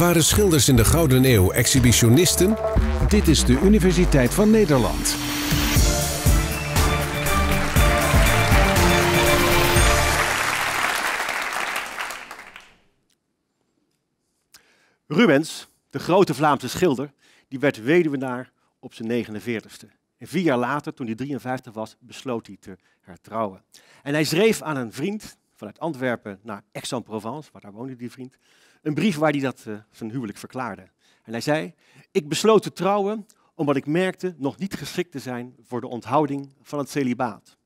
Waren schilders in de Gouden Eeuw exhibitionisten? Dit is de Universiteit van Nederland. Rubens, de grote Vlaamse schilder, die werd weduwnaar op zijn 49ste. En vier jaar later, toen hij 53 was, besloot hij te hertrouwen. En hij schreef aan een vriend vanuit Antwerpen naar Aix-en-Provence, waar daar woonde die vriend, een brief waar hij dat, van eh, zijn huwelijk verklaarde. En hij zei, ik besloot te trouwen omdat ik merkte nog niet geschikt te zijn voor de onthouding van het celibaat.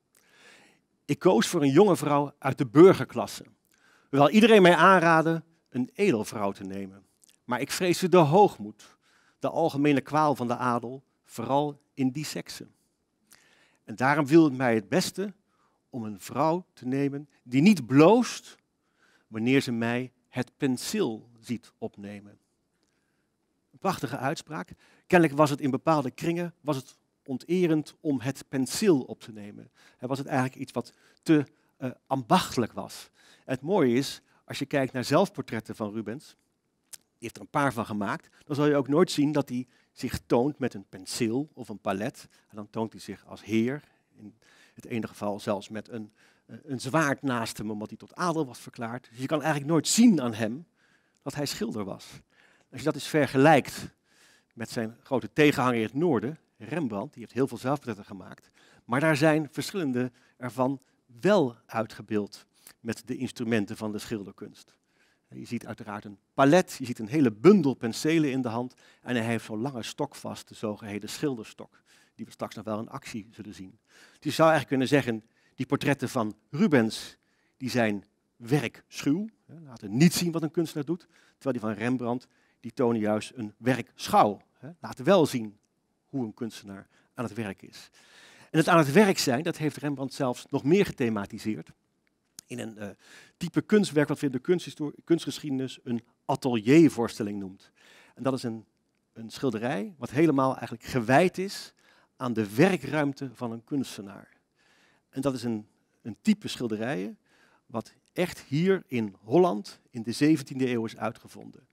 Ik koos voor een jonge vrouw uit de burgerklasse. Hoewel iedereen mij aanraadde een edelvrouw te nemen. Maar ik vreesde de hoogmoed, de algemene kwaal van de adel, vooral in die seksen. En daarom viel het mij het beste om een vrouw te nemen die niet bloost wanneer ze mij het penseel ziet opnemen. Een prachtige uitspraak. Kennelijk was het in bepaalde kringen was het onterend om het penseel op te nemen. En was het eigenlijk iets wat te eh, ambachtelijk was. het mooie is, als je kijkt naar zelfportretten van Rubens, die heeft er een paar van gemaakt, dan zal je ook nooit zien dat hij zich toont met een penseel of een palet. dan toont hij zich als heer, in het ene geval zelfs met een eh, een zwaard naast hem, omdat hij tot adel was verklaard. Dus je kan eigenlijk nooit zien aan hem dat hij schilder was. Als je dat eens vergelijkt met zijn grote tegenhanger in het noorden, Rembrandt, die heeft heel veel zelfportretten gemaakt. Maar daar zijn verschillende ervan wel uitgebeeld met de instrumenten van de schilderkunst. Je ziet uiteraard een palet, je ziet een hele bundel penselen in de hand en hij heeft zo'n lange stok vast, de zogeheten schilderstok, die we straks nog wel in actie zullen zien. Dus je zou eigenlijk kunnen zeggen, die portretten van Rubens, die zijn werkschuw, laten niet zien wat een kunstenaar doet, terwijl die van Rembrandt, die tonen juist een werkschouw, hè, laten wel zien hoe een kunstenaar aan het werk is. En het aan het werk zijn, dat heeft Rembrandt zelfs nog meer gethematiseerd in een eh, type kunstwerk wat we in de kunstgeschiedenis een ateliervoorstelling noemt. En dat is een, een schilderij wat helemaal eigenlijk gewijd is aan de werkruimte van een kunstenaar. En dat is een, een type schilderijen wat echt hier in Holland in de 17e eeuw is uitgevonden.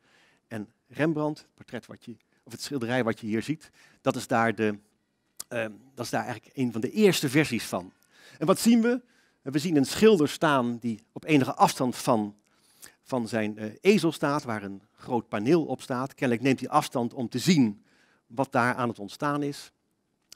En Rembrandt, het portret wat je, of het schilderij wat je hier ziet, dat is daar, de, ehm, dat is daar eigenlijk een van de eerste versies van. En wat zien we? We zien een schilder staan die op enige afstand van, van zijn eh, ezel staat, waar een groot paneel op staat. Kennelijk neemt hij afstand om te zien wat daar aan het ontstaan is.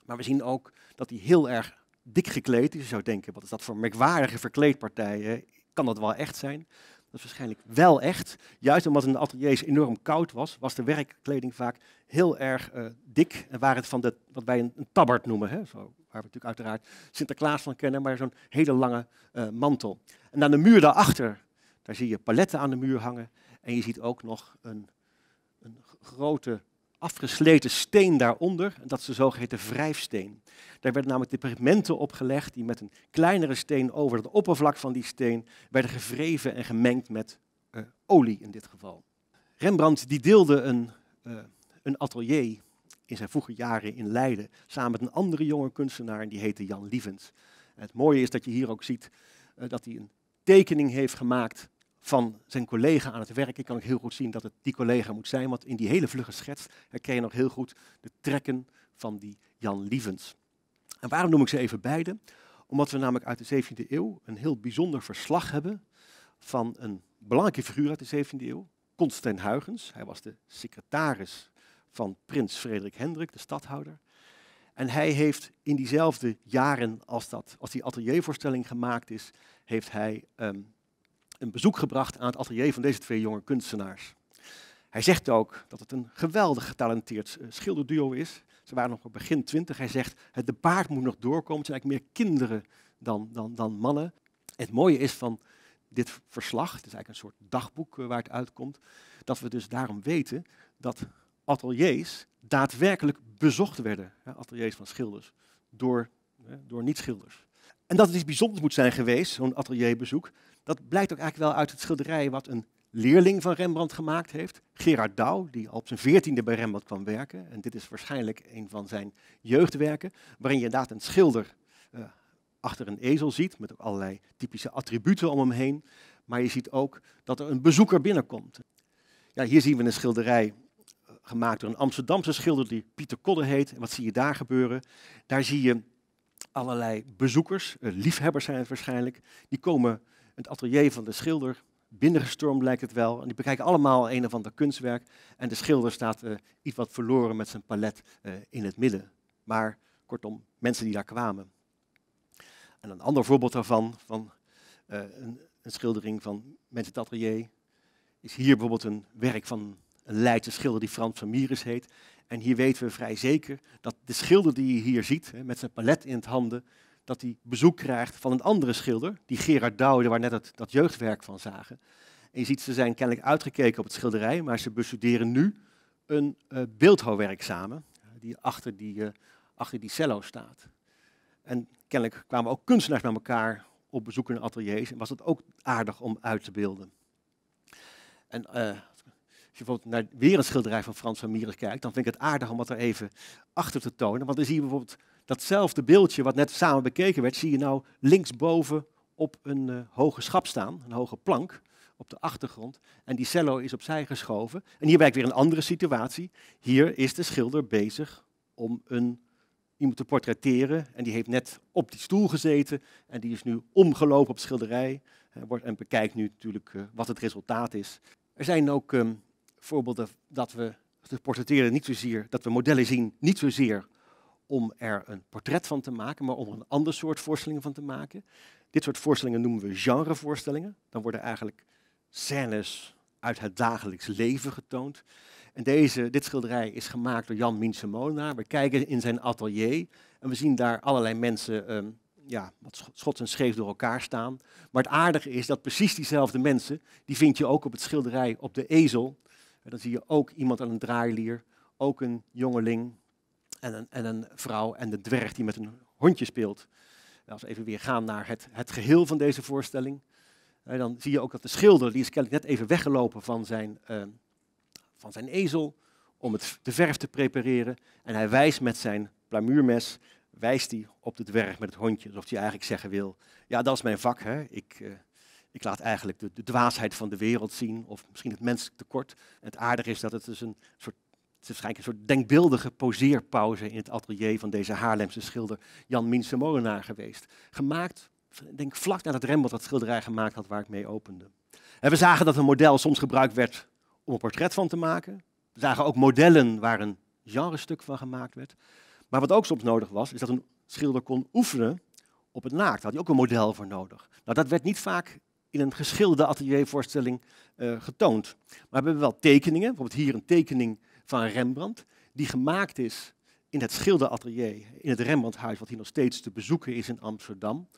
Maar we zien ook dat hij heel erg dik gekleed. Dus je zou denken, wat is dat voor merkwaardige verkleedpartijen? Kan dat wel echt zijn? Dat is waarschijnlijk wel echt. Juist omdat het in de ateliers enorm koud was, was de werkkleding vaak heel erg eh, dik. En waren het van de, wat wij een, tabard noemen, hè? Zo, waar we natuurlijk uiteraard Sinterklaas van kennen, maar zo'n hele lange eh, mantel. En aan de muur daarachter, daar zie je paletten aan de muur hangen. En je ziet ook nog een, een grote afgesleten steen daaronder. Dat is de zogeheten wrijfsteen. Daar werden namelijk de pigmenten opgelegd die met een kleinere steen over het oppervlak van die steen werden gevreven en gemengd met eh, olie in dit geval. Rembrandt die deelde een, eh, een atelier in zijn vroege jaren in Leiden samen met een andere jonge kunstenaar en die heette Jan Lievens. het mooie is dat je hier ook ziet eh, dat hij een tekening heeft gemaakt van zijn collega aan het werk. Ik kan ook heel goed zien dat het die collega moet zijn, want in die hele vlugge schets herken je nog heel goed de trekken van die Jan Lievens. En waarom noem ik ze even beide? Omdat we namelijk uit de 17e eeuw een heel bijzonder verslag hebben van een belangrijke figuur uit de 17e eeuw, Constantijn Huygens. Hij was de secretaris van prins Frederik Hendrik, de stadhouder. En hij heeft in diezelfde jaren als, dat, als die ateliervoorstelling gemaakt is, heeft hij um, een bezoek gebracht aan het atelier van deze twee jonge kunstenaars. Hij zegt ook dat het een geweldig getalenteerd eh, schilderduo is. Ze waren nog op begin twintig. Hij zegt, het de baard moet nog doorkomen. Het zijn eigenlijk meer kinderen dan, dan, dan mannen. Het mooie is van dit verslag, het is eigenlijk een soort dagboek eh, waar het uitkomt, dat we dus daarom weten dat ateliers daadwerkelijk bezocht werden, ateliers van schilders, door, door niet-schilders. En dat het iets bijzonders moet zijn geweest, zo'n atelierbezoek, dat blijkt ook eigenlijk wel uit het schilderij wat een leerling van Rembrandt gemaakt heeft. Gerard Douw, die al op zijn veertiende bij Rembrandt kwam werken. En dit is waarschijnlijk een van zijn jeugdwerken, waarin je inderdaad een schilder eh, achter een ezel ziet, met ook allerlei typische attributen om hem heen. Maar je ziet ook dat er een bezoeker binnenkomt. Ja, hier zien we een schilderij eh, gemaakt door een Amsterdamse schilder die Pieter Kodde heet. En wat zie je daar gebeuren? Daar zie je allerlei bezoekers, eh, liefhebbers zijn het waarschijnlijk, die komen het atelier van de schilder. Binnengestormd lijkt het wel. En die bekijken allemaal een of ander kunstwerk. En de schilder staat eh, iets wat verloren met zijn palet eh, in het midden. Maar kortom, mensen die daar kwamen. En een ander voorbeeld daarvan, van eh, een, een, schildering van mensen het atelier, is hier bijvoorbeeld een werk van een Leidse schilder die Frans van Mieris heet. En hier weten we vrij zeker dat de schilder die je hier ziet, met zijn palet in het handen, dat hij bezoek krijgt van een andere schilder, die Gerard Doude, waar net het, dat jeugdwerk van zagen. En je ziet, ze zijn kennelijk uitgekeken op het schilderij, maar ze bestuderen nu een uh, beeldhouwwerk samen, die eh, achter die, cello staat. En kennelijk kwamen ook kunstenaars naar elkaar op bezoek in ateliers en was het ook aardig om uit te beelden. En eh, als je bijvoorbeeld naar weer een schilderij van Frans van Mieris kijkt, dan vind ik het aardig om wat er even achter te tonen, want dan zie je bijvoorbeeld datzelfde beeldje wat net samen bekeken werd, zie je nou linksboven op een eh, hoge schap staan, een hoge plank op de achtergrond. En die cello is opzij geschoven. En hier ik weer een andere situatie. Hier is de schilder bezig om een, iemand te portretteren. En die heeft net op die stoel gezeten. En die is nu omgelopen op het schilderij. En bekijkt nu natuurlijk eh, wat het resultaat is. Er zijn ook ehm, voorbeelden dat we te portretteren niet zozeer, dat we modellen zien, niet zozeer om er een portret van te maken, maar om er een ander soort voorstellingen van te maken. Dit soort voorstellingen noemen we genrevoorstellingen. Dan worden eigenlijk scènes uit het dagelijks leven getoond. En deze, dit schilderij is gemaakt door Jan Miense Molenaar. We kijken in zijn atelier en we zien daar allerlei mensen ehm, ja, wat schots en scheef door elkaar staan. Maar het aardige is dat precies diezelfde mensen, die vind je ook op het schilderij op de ezel. En dan zie je ook iemand aan een draailier, ook een jongeling en een, en een vrouw en de dwerg die met een hondje speelt. Nou, als we even weer gaan naar het, het geheel van deze voorstelling, dan zie je ook dat de schilder, die is kennelijk net even weggelopen van zijn, ehm, van zijn ezel, om het, de verf te prepareren. En hij wijst met zijn plamuurmes wijst hij op de dwerg met het hondje, alsof hij eigenlijk zeggen wil, ja, dat is mijn vak, hè. Ik, eh, ik laat eigenlijk de, de, dwaasheid van de wereld zien, of misschien het menselijk tekort. het aardige is dat het dus een soort het is waarschijnlijk een soort denkbeeldige poseerpauze in het atelier van deze Haarlemse schilder Jan Minse Molenaar geweest. Gemaakt, denk vlak het Rembrandt dat schilderij gemaakt had waar ik mee opende. En we zagen dat een model soms gebruikt werd om een portret van te maken. We zagen ook modellen waar een genrestuk van gemaakt werd. Maar wat ook soms nodig was, is dat een schilder kon oefenen op het naakt. Daar had hij ook een model voor nodig. Nou, dat werd niet vaak in een geschilderde ateliervoorstelling uh, getoond. Maar we hebben wel tekeningen. Bijvoorbeeld hier een tekening van Rembrandt, die gemaakt is in het schilderatelier, in het Rembrandthuis, wat hier nog steeds te bezoeken is in Amsterdam.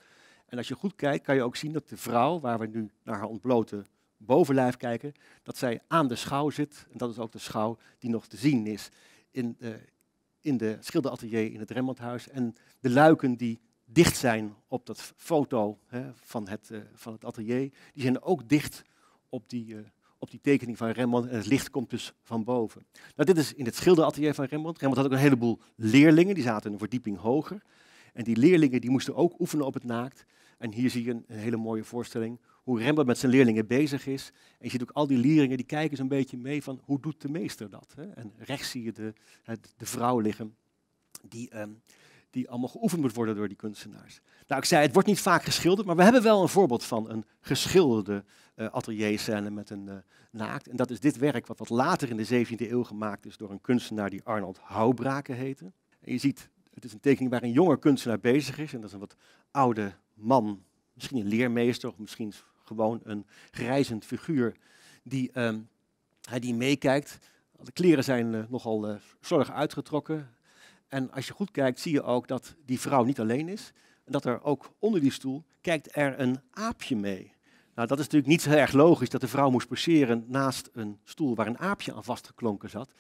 En als je goed kijkt, kan je ook zien dat de vrouw, waar we nu naar haar ontblote bovenlijf kijken, dat zij aan de schouw zit. En dat is ook de schouw die nog te zien is in, het eh, in de schilderatelier in het Rembrandthuis. En de luiken die dicht zijn op dat foto hè, van, het, eh, van het atelier, die zijn ook dicht op die uh, op die tekening van Rembrandt en het licht komt dus van boven. Nou, dit is in het schilderatelier van Rembrandt. Rembrandt had ook een heleboel leerlingen, die zaten een verdieping hoger. En die leerlingen die moesten ook oefenen op het naakt. En hier zie je een, hele mooie voorstelling hoe Rembrandt met zijn leerlingen bezig is. En je ziet ook al die leerlingen die kijken zo'n beetje mee van hoe doet de meester dat. Hè? En rechts zie je de, de vrouw liggen die ehm, die allemaal geoefend moet worden door die kunstenaars. Nou, ik zei, het wordt niet vaak geschilderd, maar we hebben wel een voorbeeld van een geschilderde uh, atelierscène met een eh, naakt. En dat is dit werk, wat wat later in de 17e eeuw gemaakt is door een kunstenaar die Arnold Houbraken heette. En je ziet, het is een tekening waar een jonge kunstenaar bezig is. En dat is een wat oude man, misschien een leermeester of misschien gewoon een grijzend figuur, die, ehm, hij die meekijkt. De kleren zijn eh, nogal zorg uitgetrokken. En als je goed kijkt, zie je ook dat die vrouw niet alleen is. En dat er ook onder die stoel kijkt er een aapje mee. Nou, dat is natuurlijk niet heel erg logisch dat de vrouw moest passeren naast een stoel waar een aapje aan vastgeklonken zat.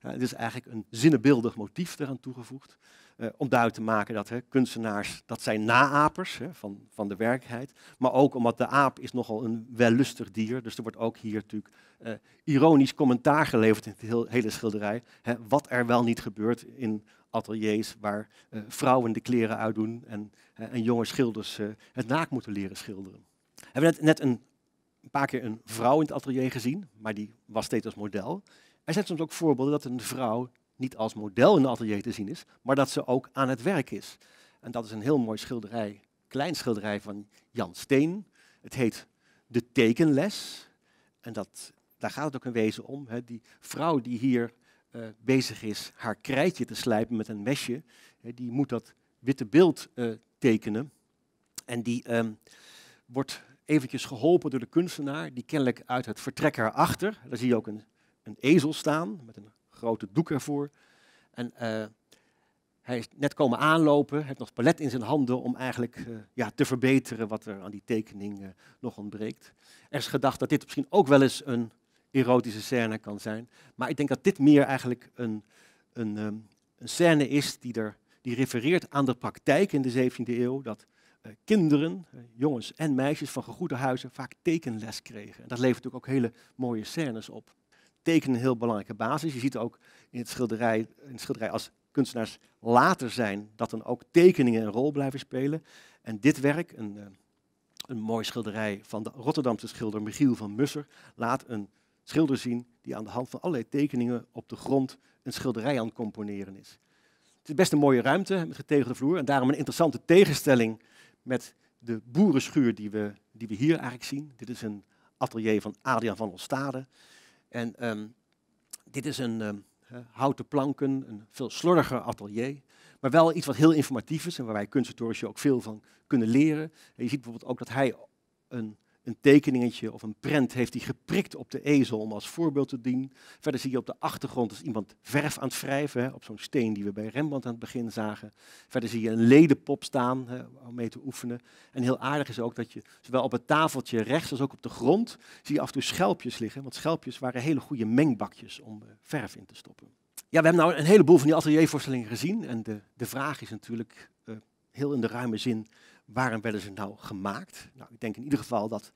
Eh, het is eigenlijk een zinnebeeldig motief eraan toegevoegd. Eh, om duidelijk te maken dat hè, kunstenaars, dat zijn naapers hè, van, van de werkelijkheid. Maar ook omdat de aap is nogal een wellustig dier. Dus er wordt ook hier natuurlijk eh, ironisch commentaar geleverd in het hele schilderij. Hè, wat er wel niet gebeurt in ateliers waar eh, vrouwen de kleren uitdoen en, uh, jonge schilders eh, het naak moeten leren schilderen. We hebben net, net een, een, paar keer een vrouw in het atelier gezien, maar die was steeds als model. Er zijn soms ook voorbeelden dat een vrouw niet als model in het atelier te zien is, maar dat ze ook aan het werk is. En dat is een heel mooi schilderij, klein schilderij van Jan Steen. Het heet De Tekenles. En dat, daar gaat het ook een wezen om. Hè. Die vrouw die hier eh, bezig is haar krijtje te slijpen met een mesje, hè, die moet dat witte beeld eh, tekenen. En die ehm, wordt eventjes geholpen door de kunstenaar, die kennelijk uit het vertrek erachter, daar zie je ook een, een ezel staan met een grote doek ervoor. En eh, hij is net komen aanlopen, heeft nog het palet in zijn handen om eigenlijk ja, te verbeteren wat er aan die tekening nog ontbreekt. Er is gedacht dat dit misschien ook wel eens een erotische scène kan zijn. Maar ik denk dat dit meer eigenlijk een, een, ehm, een scène is die, er, die refereert aan de praktijk in de 17e eeuw. Dat eh, kinderen, eh, jongens en meisjes van gegoede huizen vaak tekenles kregen. En dat levert natuurlijk ook hele mooie scènes op. Tekenen een heel belangrijke basis. Je ziet ook in het schilderij, in het schilderij als kunstenaars later zijn, dat dan ook tekeningen een rol blijven spelen. En dit werk, een, eh, een mooi schilderij van de Rotterdamse schilder Michiel van Musser, laat een schilder zien die aan de hand van allerlei tekeningen op de grond een schilderij aan het componeren is. Het is best een mooie ruimte met getegelde vloer en daarom een interessante tegenstelling met de boerenschuur die we, die we hier eigenlijk zien. Dit is een atelier van Adriaan van Olstade. En ehm, dit is een ehm, houten planken, een veel slordiger atelier. Maar wel iets wat heel informatief is en waar wij kunsthistorici ook veel van kunnen leren. je ziet bijvoorbeeld ook dat hij een een tekeningetje of een prent heeft hij geprikt op de ezel om als voorbeeld te dienen. Verder zie je op de achtergrond is iemand verf aan het wrijven, hè, op zo'n steen die we bij Rembrandt aan het begin zagen. Verder zie je een ledenpop staan hè, om mee te oefenen. En heel aardig is ook dat je zowel op het tafeltje rechts als ook op de grond zie je af en toe schelpjes liggen. Want schelpjes waren hele goede mengbakjes om eh, verf in te stoppen. Ja, we hebben nou een heleboel van die ateliervoorstellingen gezien. En de, de vraag is natuurlijk eh, heel in de ruime zin, waarom werden ze nou gemaakt? Nou, ik denk in ieder geval dat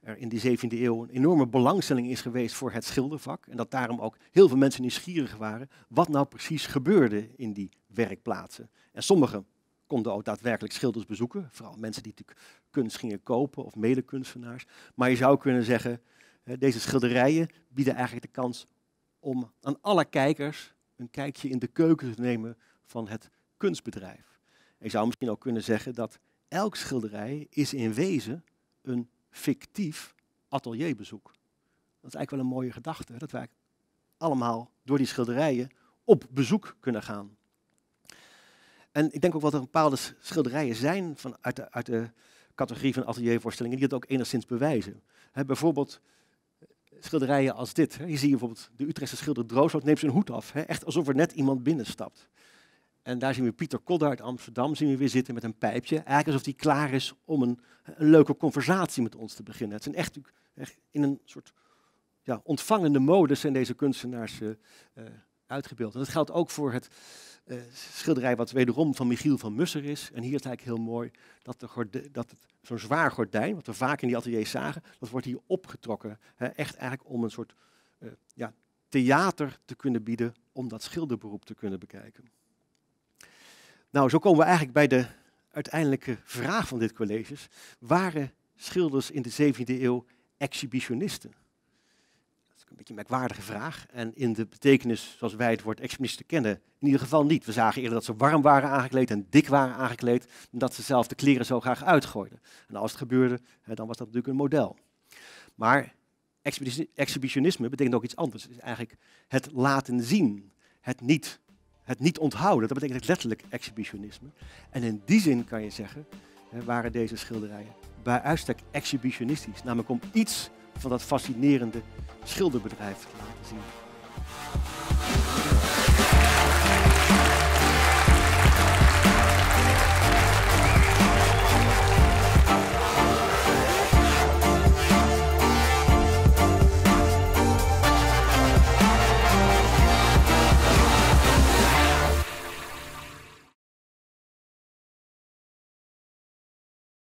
er in die 17e eeuw een enorme belangstelling is geweest voor het schildervak. En dat daarom ook heel veel mensen nieuwsgierig waren wat nou precies gebeurde in die werkplaatsen. En sommigen konden ook daadwerkelijk schilders bezoeken, vooral mensen die natuurlijk kunst gingen kopen of medekunstenaars. Maar je zou kunnen zeggen, deze schilderijen bieden eigenlijk de kans om aan alle kijkers een kijkje in de keuken te nemen van het kunstbedrijf. je zou misschien ook kunnen zeggen dat elk schilderij is in wezen een fictief atelierbezoek. Dat is eigenlijk wel een mooie gedachte, dat wij allemaal door die schilderijen op bezoek kunnen gaan. En ik denk ook dat er bepaalde schilderijen zijn van, uit, de, categorie van ateliervoorstellingen die dat ook enigszins bewijzen. bijvoorbeeld eh, schilderijen als dit. Hier zie je bijvoorbeeld de Utrechtse schilder Drooshout neemt zijn hoed af. Echt alsof er net iemand binnenstapt. En daar zien we Pieter Kodder uit Amsterdam zien we weer zitten met een pijpje. Eigenlijk alsof hij klaar is om een, leuke conversatie met ons te beginnen. Het zijn echt, echt in een soort ja, ontvangende modus zijn deze kunstenaars eh, eh, uitgebeeld. En dat geldt ook voor het eh, schilderij wat wederom van Michiel van Musser is. En hier is het eigenlijk heel mooi dat, de gordijn, dat zo'n zwaar gordijn, wat we vaak in die ateliers zagen, dat wordt hier opgetrokken. Hè, echt eigenlijk om een soort ja, theater te kunnen bieden om dat schilderberoep te kunnen bekijken. Nou, zo komen we eigenlijk bij de uiteindelijke vraag van dit college. Waren schilders in de 17e eeuw exhibitionisten? Dat is een beetje een merkwaardige vraag. En in de betekenis zoals wij het woord exhibitionisten kennen, in ieder geval niet. We zagen eerder dat ze warm waren aangekleed en dik waren aangekleed, en dat ze zelf de kleren zo graag uitgooiden. En als het gebeurde, dan was dat natuurlijk een model. Maar exhibitionisme betekent ook iets anders. Het is eigenlijk het laten zien, het niet het niet onthouden. Dat betekent letterlijk exhibitionisme. En in die zin kan je zeggen, hè, waren deze schilderijen bij uitstek exhibitionistisch. Namelijk om iets van dat fascinerende schilderbedrijf te laten zien.